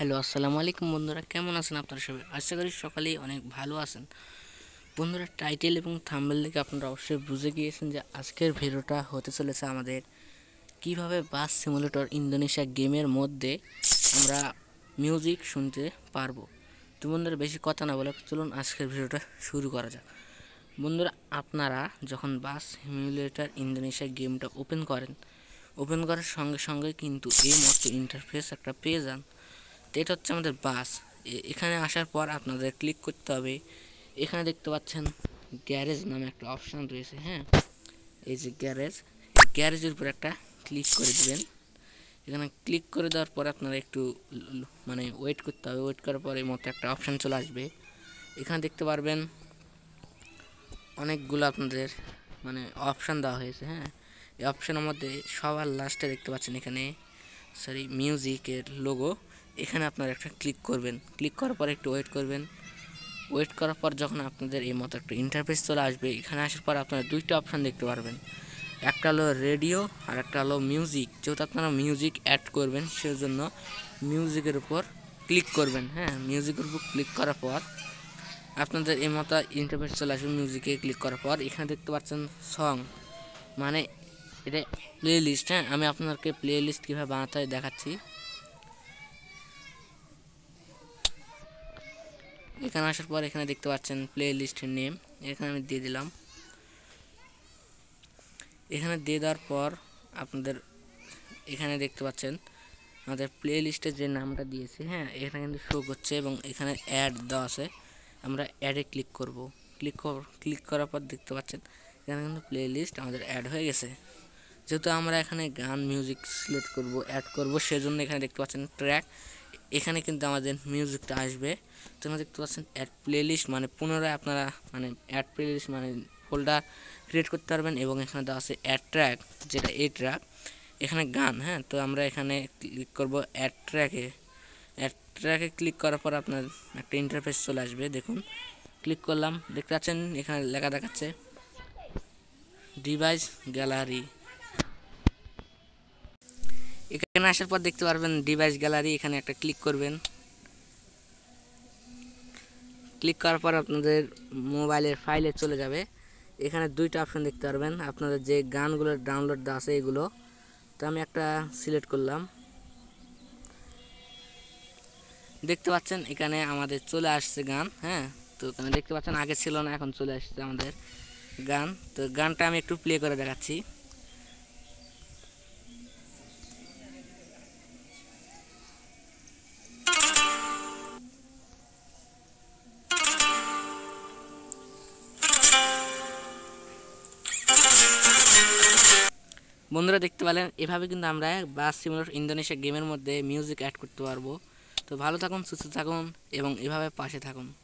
hello আসসালামু আলাইকুম বন্ধুরা কেমন আছেন আপনারা সবাই আশা করি সকালেই অনেক ভালো আছেন বন্ধুরা টাইটেল এবং থাম্বেল দেখে আপনারা অবশ্যই বুঝে গিয়েছেন যে আজকের ভিডিওটা হতে চলেছে আমাদের কিভাবে বাস সিমুলেটর ইন্দোনেশিয়া গেমের মধ্যে আমরা মিউজিক শুনতে পারবো তো বন্ধুরা বেশি কথা না বলে চলুন আজকের ভিডিওটা শুরু করা যাক বন্ধুরা আপনারা যখন বাস সিমুলেটর ইন্দোনেশিয়া গেমটা ওপেন করেন ওপেন করার সঙ্গে সঙ্গে কিন্তু এই মতো ইন্টারফেস একটা পেয়ে যান তো এটা হচ্ছে আমাদের বাস এখানে আসার পর আপনাদের ক্লিক করতে হবে এখানে দেখতে পাচ্ছেন গ্যারেজ নামে একটা অপশান রয়েছে হ্যাঁ এই যে গ্যারেজ গ্যারেজের উপর একটা ক্লিক করে দেবেন এখানে ক্লিক করে দেওয়ার পর আপনারা একটু মানে ওয়েট করতে হবে ওয়েট করার পরে মতো একটা অপশান চলে আসবে এখানে দেখতে পারবেন অনেকগুলো আপনাদের মানে অপশান দেওয়া হয়েছে হ্যাঁ এই অপশানের মধ্যে সবার লাস্টে দেখতে পাচ্ছেন এখানে সরি মিউজিকের লোগো এখানে আপনারা একটা ক্লিক করবেন ক্লিক করার পর একটু ওয়েট করবেন ওয়েট করার পর যখন আপনাদের এই মতো একটা ইন্টারফেস চলে আসবে এখানে আসার পর আপনারা দুইটা অপশান দেখতে পারবেন একটা হলো রেডিও আর একটা হলো মিউজিক যেহেতু আপনারা মিউজিক অ্যাড করবেন সেজন্য মিউজিকের উপর ক্লিক করবেন হ্যাঁ মিউজিকের উপর ক্লিক করার পর আপনাদের এই মতো ইন্টারফেস চলে আসবে মিউজিকে ক্লিক করার পর এখানে দেখতে পাচ্ছেন সং মানে এটা প্লে লিস্ট হ্যাঁ আমি আপনাদেরকে প্লে লিস্ট কীভাবে বানাতে হয় দেখাচ্ছি এখানে আসার পর এখানে দেখতে পাচ্ছেন প্লে লিস্টের নেম এখানে আমি দিয়ে দিলাম এখানে দিয়ে দেওয়ার পর আপনাদের এখানে দেখতে পাচ্ছেন আমাদের প্লে লিস্টে যে নামটা দিয়েছে হ্যাঁ এখানে কিন্তু শো করছে এবং এখানে অ্যাড দেওয়া আছে আমরা অ্যাডে ক্লিক করব ক্লিক ক্লিক করার পর দেখতে পাচ্ছেন এখানে কিন্তু প্লে লিস্ট আমাদের অ্যাড হয়ে গেছে যেহেতু আমরা এখানে গান মিউজিক সিলেক্ট করব অ্যাড করব সেজন্য এখানে দেখতে পাচ্ছেন ট্র্যাক এখানে কিন্তু আমাদের মিউজিকটা আসবে আমরা দেখতে পাচ্ছেন অ্যাড প্লেলিস্ট মানে পুনরায় আপনারা মানে অ্যাড প্লেলিস্ট মানে ফোল্ডার ক্রিয়েট করতে পারবেন এবং এখানে দেওয়া আছে অ্যাড ট্র্যাক যেটা এ ট্র্যাক এখানে গান হ্যাঁ তো আমরা এখানে ক্লিক করব অ্যাড ট্র্যাকে অ্যাড ট্র্যাকে ক্লিক করার পর আপনার একটা ইন্টারফেস চলে আসবে দেখুন ক্লিক করলাম দেখতে পাচ্ছেন এখানে লেখা দেখাচ্ছে ডিভাইস গ্যালারি এখানে আসার পর দেখতে পারবেন ডিভাইস গ্যালারি এখানে একটা ক্লিক করবেন ক্লিক করার পর আপনাদের মোবাইলের ফাইলে চলে যাবে এখানে দুইটা অপশন দেখতে পারবেন আপনাদের যে গানগুলো ডাউনলোড দেওয়া আছে এগুলো তো আমি একটা সিলেক্ট করলাম দেখতে পাচ্ছেন এখানে আমাদের চলে আসছে গান হ্যাঁ তো এখানে দেখতে পাচ্ছেন আগে ছিল না এখন চলে আসছে আমাদের গান তো গানটা আমি একটু প্লে করে দেখাচ্ছি বন্ধুরা দেখতে পেলেন এভাবে কিন্তু আমরা বাস সিমুলেটর ইন্দোনেশিয়া গেমের মধ্যে মিউজিক অ্যাড করতে পারবো তো ভালো থাকুন সুস্থ থাকুন এবং এভাবে পাশে থাকুন